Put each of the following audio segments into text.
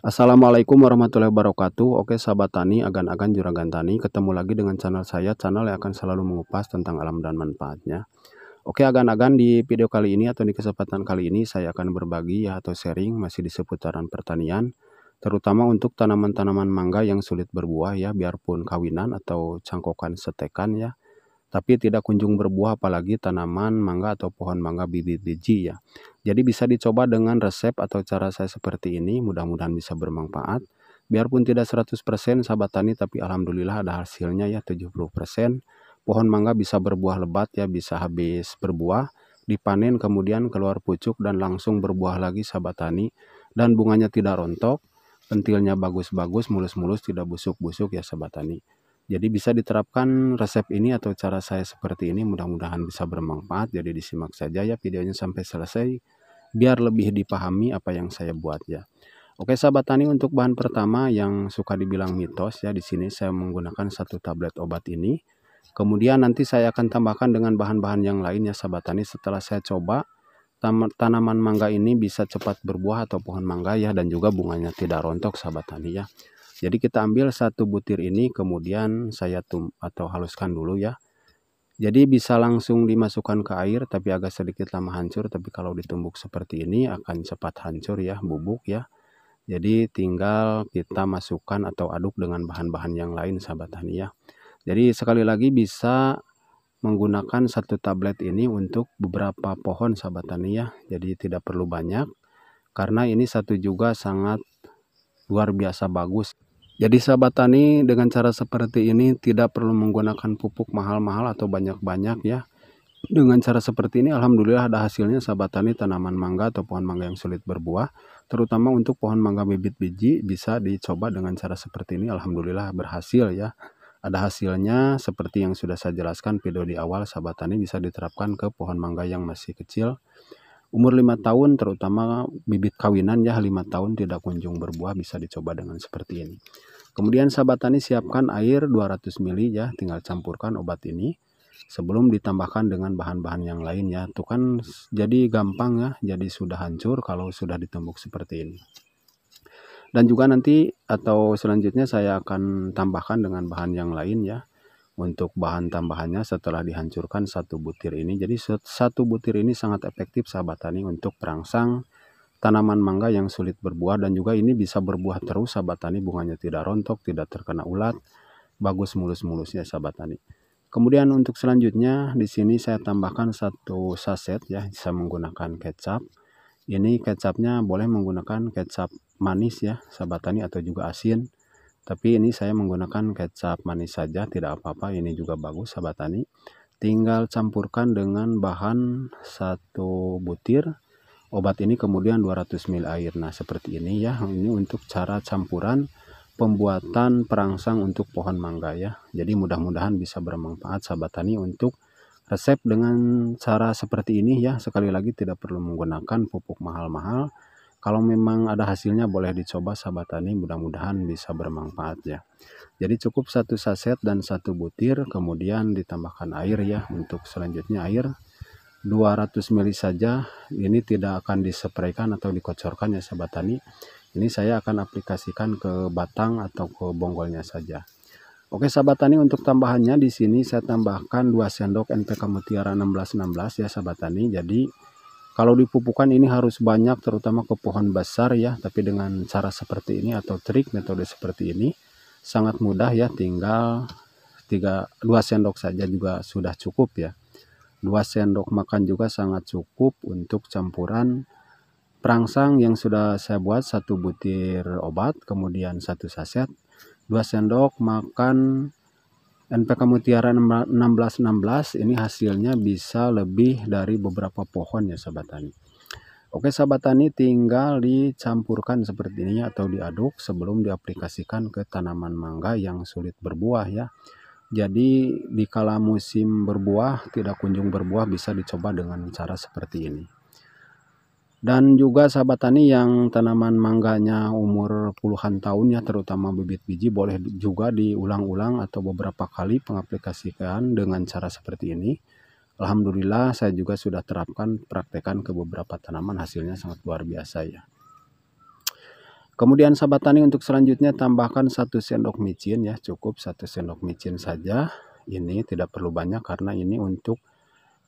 Assalamualaikum warahmatullahi wabarakatuh Oke sahabat tani, agan-agan juragan tani Ketemu lagi dengan channel saya Channel yang akan selalu mengupas tentang alam dan manfaatnya Oke agan-agan di video kali ini atau di kesempatan kali ini Saya akan berbagi ya atau sharing masih di seputaran pertanian Terutama untuk tanaman-tanaman mangga yang sulit berbuah ya Biarpun kawinan atau cangkokan setekan ya tapi tidak kunjung berbuah apalagi tanaman mangga atau pohon mangga bibit biji ya. Jadi bisa dicoba dengan resep atau cara saya seperti ini, mudah-mudahan bisa bermanfaat. Biarpun tidak 100% sahabat tani tapi alhamdulillah ada hasilnya ya 70%. Pohon mangga bisa berbuah lebat ya, bisa habis berbuah, dipanen kemudian keluar pucuk dan langsung berbuah lagi sahabat tani dan bunganya tidak rontok, pentilnya bagus-bagus, mulus-mulus, tidak busuk-busuk ya sahabat tani. Jadi bisa diterapkan resep ini atau cara saya seperti ini mudah-mudahan bisa bermanfaat. Jadi disimak saja ya videonya sampai selesai biar lebih dipahami apa yang saya buat ya. Oke sahabat tani untuk bahan pertama yang suka dibilang mitos ya di sini saya menggunakan satu tablet obat ini. Kemudian nanti saya akan tambahkan dengan bahan-bahan yang lainnya sahabat tani setelah saya coba tanaman mangga ini bisa cepat berbuah atau pohon mangga ya dan juga bunganya tidak rontok sahabat tani ya. Jadi kita ambil satu butir ini kemudian saya tum atau haluskan dulu ya. Jadi bisa langsung dimasukkan ke air tapi agak sedikit lama hancur tapi kalau ditumbuk seperti ini akan cepat hancur ya bubuk ya. Jadi tinggal kita masukkan atau aduk dengan bahan-bahan yang lain sahabat tani ya. Jadi sekali lagi bisa menggunakan satu tablet ini untuk beberapa pohon sahabat tani ya. Jadi tidak perlu banyak karena ini satu juga sangat luar biasa bagus. Jadi sahabat tani dengan cara seperti ini tidak perlu menggunakan pupuk mahal-mahal atau banyak-banyak ya. Dengan cara seperti ini alhamdulillah ada hasilnya sahabat tani tanaman mangga atau pohon mangga yang sulit berbuah. Terutama untuk pohon mangga bibit biji bisa dicoba dengan cara seperti ini alhamdulillah berhasil ya. Ada hasilnya seperti yang sudah saya jelaskan video di awal sahabat tani bisa diterapkan ke pohon mangga yang masih kecil Umur lima tahun terutama bibit kawinan ya lima tahun tidak kunjung berbuah bisa dicoba dengan seperti ini. Kemudian sahabat tani siapkan air 200 ml ya tinggal campurkan obat ini sebelum ditambahkan dengan bahan-bahan yang lain ya. Itu kan jadi gampang ya, jadi sudah hancur kalau sudah ditumbuk seperti ini dan juga nanti atau selanjutnya saya akan tambahkan dengan bahan yang lain ya untuk bahan tambahannya setelah dihancurkan satu butir ini. Jadi satu butir ini sangat efektif sahabat tani untuk perangsang tanaman mangga yang sulit berbuah dan juga ini bisa berbuah terus sahabat tani bunganya tidak rontok, tidak terkena ulat, bagus mulus mulusnya sahabat tani. Kemudian untuk selanjutnya di sini saya tambahkan satu saset ya bisa menggunakan kecap. Ini kecapnya boleh menggunakan kecap manis ya sahabat tani atau juga asin tapi ini saya menggunakan kecap manis saja tidak apa-apa ini juga bagus sahabat tani tinggal campurkan dengan bahan satu butir obat ini kemudian 200 ml air nah seperti ini ya ini untuk cara campuran pembuatan perangsang untuk pohon mangga ya jadi mudah-mudahan bisa bermanfaat sahabat tani untuk resep dengan cara seperti ini ya sekali lagi tidak perlu menggunakan pupuk mahal-mahal kalau memang ada hasilnya boleh dicoba sahabat tani mudah-mudahan bisa bermanfaat ya jadi cukup satu saset dan satu butir kemudian ditambahkan air ya untuk selanjutnya air 200 ml saja ini tidak akan disepraikan atau dikocorkan ya sahabat tani ini saya akan aplikasikan ke batang atau ke bonggolnya saja Oke sahabat tani untuk tambahannya di sini saya tambahkan 2 sendok NPK mutiara 1616 ya sahabat tani jadi kalau dipupukan ini harus banyak terutama ke pohon besar ya, tapi dengan cara seperti ini atau trik metode seperti ini sangat mudah ya, tinggal 3 2 sendok saja juga sudah cukup ya. 2 sendok makan juga sangat cukup untuk campuran perangsang yang sudah saya buat satu butir obat, kemudian satu saset, 2 sendok makan NPK Mutiara 1616 ini hasilnya bisa lebih dari beberapa pohon ya sahabat tani. Oke sahabat tani tinggal dicampurkan seperti ini atau diaduk sebelum diaplikasikan ke tanaman mangga yang sulit berbuah ya. Jadi di kala musim berbuah tidak kunjung berbuah bisa dicoba dengan cara seperti ini dan juga sahabat tani yang tanaman mangganya umur puluhan tahun ya terutama bibit biji boleh juga diulang-ulang atau beberapa kali pengaplikasikan dengan cara seperti ini Alhamdulillah saya juga sudah terapkan praktekan ke beberapa tanaman hasilnya sangat luar biasa ya Kemudian sahabat tani untuk selanjutnya tambahkan satu sendok micin ya cukup satu sendok micin saja ini tidak perlu banyak karena ini untuk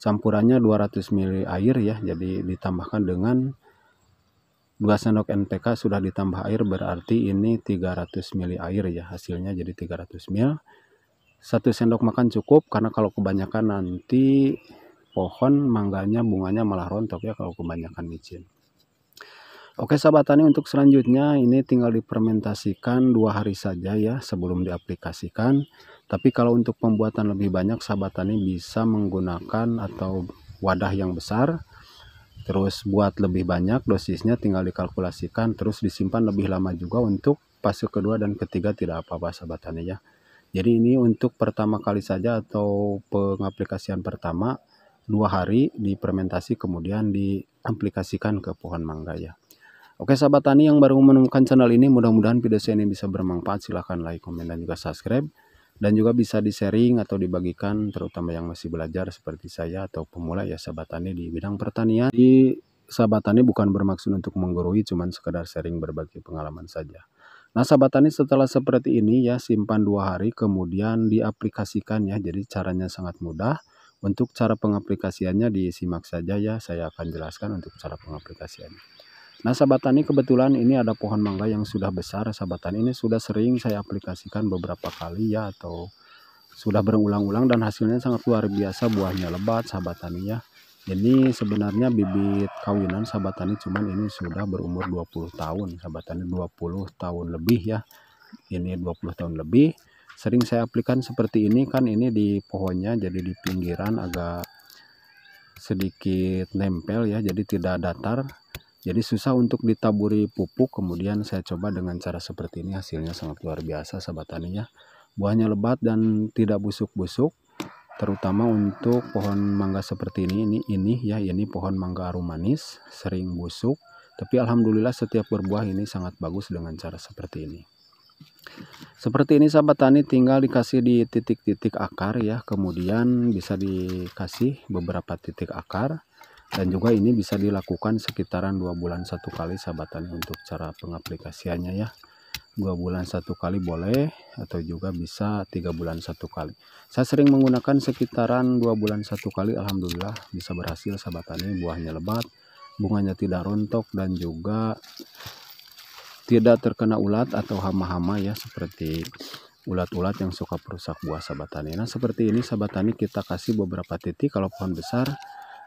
campurannya 200 ml air ya jadi ditambahkan dengan 2 sendok NPK sudah ditambah air berarti ini 300 ml air ya hasilnya jadi 300 ml satu sendok makan cukup karena kalau kebanyakan nanti pohon mangganya bunganya malah rontok ya kalau kebanyakan micin Oke sahabat tani untuk selanjutnya ini tinggal dipermentasikan dua hari saja ya sebelum diaplikasikan. Tapi kalau untuk pembuatan lebih banyak sahabat tani bisa menggunakan atau wadah yang besar. Terus buat lebih banyak dosisnya tinggal dikalkulasikan terus disimpan lebih lama juga untuk fase kedua dan ketiga tidak apa-apa sahabat tani ya. Jadi ini untuk pertama kali saja atau pengaplikasian pertama dua hari dipermentasi kemudian diaplikasikan ke pohon mangga ya. Oke sahabat tani yang baru menemukan channel ini mudah-mudahan video saya ini bisa bermanfaat silahkan like, komen, dan juga subscribe. Dan juga bisa di sharing atau dibagikan terutama yang masih belajar seperti saya atau pemula ya sahabat tani di bidang pertanian. Di sahabat tani bukan bermaksud untuk menggurui cuman sekedar sharing berbagi pengalaman saja. Nah sahabat tani setelah seperti ini ya simpan dua hari kemudian diaplikasikan ya jadi caranya sangat mudah. Untuk cara pengaplikasiannya disimak saja ya saya akan jelaskan untuk cara pengaplikasiannya. Nah sahabat tani kebetulan ini ada pohon mangga yang sudah besar sahabat tani ini sudah sering saya aplikasikan beberapa kali ya atau sudah berulang-ulang dan hasilnya sangat luar biasa buahnya lebat sahabat tani ya. Ini sebenarnya bibit kawinan sahabat tani cuman ini sudah berumur 20 tahun sahabat tani 20 tahun lebih ya. Ini 20 tahun lebih sering saya aplikan seperti ini kan ini di pohonnya jadi di pinggiran agak sedikit nempel ya jadi tidak datar jadi susah untuk ditaburi pupuk, kemudian saya coba dengan cara seperti ini hasilnya sangat luar biasa sahabat taninya. Buahnya lebat dan tidak busuk-busuk, terutama untuk pohon mangga seperti ini, ini, ini ya, ini pohon mangga arum manis, sering busuk. Tapi alhamdulillah setiap berbuah ini sangat bagus dengan cara seperti ini. Seperti ini sahabat tani tinggal dikasih di titik-titik akar ya, kemudian bisa dikasih beberapa titik akar dan juga ini bisa dilakukan sekitaran dua bulan satu kali sahabat untuk cara pengaplikasiannya ya dua bulan satu kali boleh atau juga bisa tiga bulan satu kali saya sering menggunakan sekitaran dua bulan satu kali Alhamdulillah bisa berhasil sahabat tani buahnya lebat bunganya tidak rontok dan juga tidak terkena ulat atau hama-hama ya seperti ulat-ulat yang suka perusak buah sahabat tani nah seperti ini sahabat tani kita kasih beberapa titik kalau pohon besar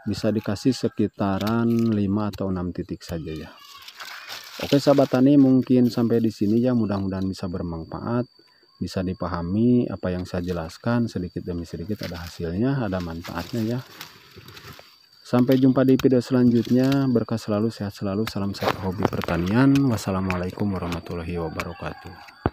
bisa dikasih sekitaran 5 atau 6 titik saja ya Oke sahabat tani mungkin sampai di sini ya mudah-mudahan bisa bermanfaat bisa dipahami apa yang saya jelaskan sedikit demi sedikit ada hasilnya ada manfaatnya ya Sampai jumpa di video selanjutnya. Berkah selalu, sehat selalu. Salam satu hobi pertanian. Wassalamualaikum warahmatullahi wabarakatuh.